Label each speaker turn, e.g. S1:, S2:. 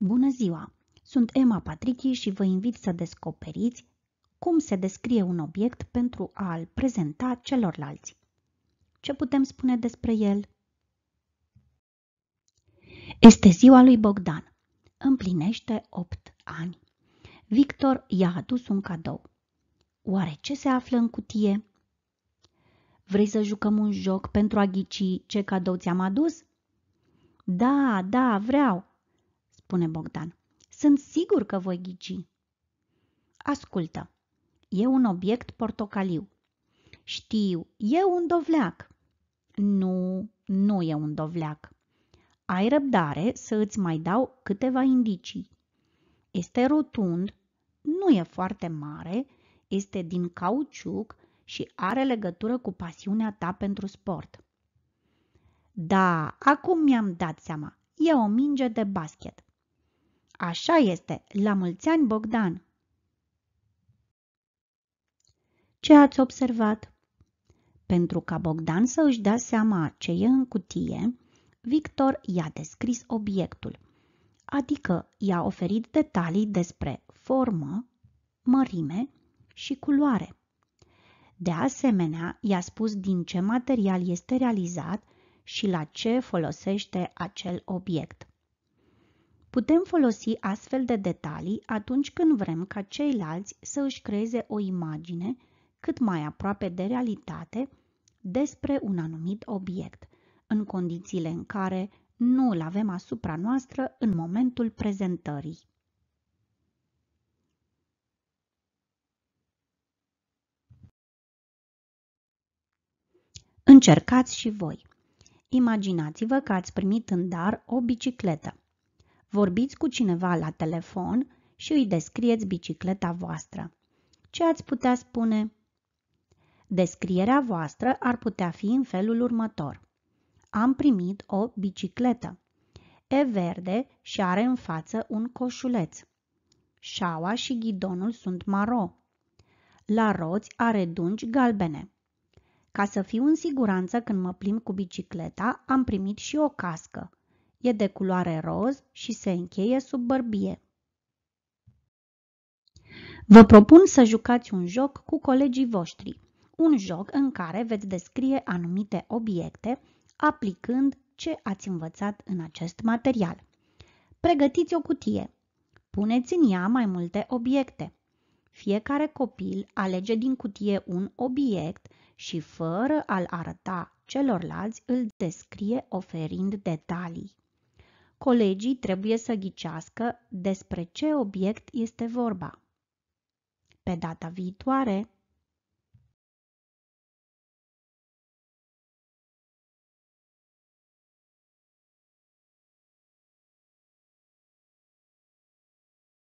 S1: Bună ziua! Sunt Emma Patrici și vă invit să descoperiți cum se descrie un obiect pentru a-l prezenta celorlalți. Ce putem spune despre el? Este ziua lui Bogdan. Împlinește 8 ani. Victor i-a adus un cadou. Oare ce se află în cutie? Vrei să jucăm un joc pentru a ghici ce cadou ți-am adus? Da, da, vreau, spune Bogdan. Sunt sigur că voi ghici. Ascultă, e un obiect portocaliu. Știu, e un dovleac. Nu, nu e un dovleac. Ai răbdare să îți mai dau câteva indicii. Este rotund, nu e foarte mare, este din cauciuc și are legătură cu pasiunea ta pentru sport. Da, acum mi-am dat seama. E o minge de basket. Așa este, la mulți ani, Bogdan! Ce ați observat? Pentru ca Bogdan să își dea seama ce e în cutie, Victor i-a descris obiectul, adică i-a oferit detalii despre formă, mărime și culoare. De asemenea, i-a spus din ce material este realizat și la ce folosește acel obiect. Putem folosi astfel de detalii atunci când vrem ca ceilalți să își creeze o imagine cât mai aproape de realitate despre un anumit obiect, în condițiile în care nu îl avem asupra noastră în momentul prezentării. Încercați și voi! Imaginați-vă că ați primit în dar o bicicletă vorbiți cu cineva la telefon și îi descrieți bicicleta voastră. Ce ați putea spune? Descrierea voastră ar putea fi în felul următor. Am primit o bicicletă. E verde și are în față un coșuleț. Șaua și ghidonul sunt maro. La roți are dungi galbene. Ca să fiu în siguranță când mă plimb cu bicicleta, am primit și o cască. E de culoare roz și se încheie sub bărbie. Vă propun să jucați un joc cu colegii voștri. Un joc în care veți descrie anumite obiecte aplicând ce ați învățat în acest material. Pregătiți o cutie. Puneți în ea mai multe obiecte. Fiecare copil alege din cutie un obiect și fără a-l arăta celorlalți îl descrie oferind detalii. Colegii trebuie să ghicească despre ce obiect este vorba. Pe data viitoare!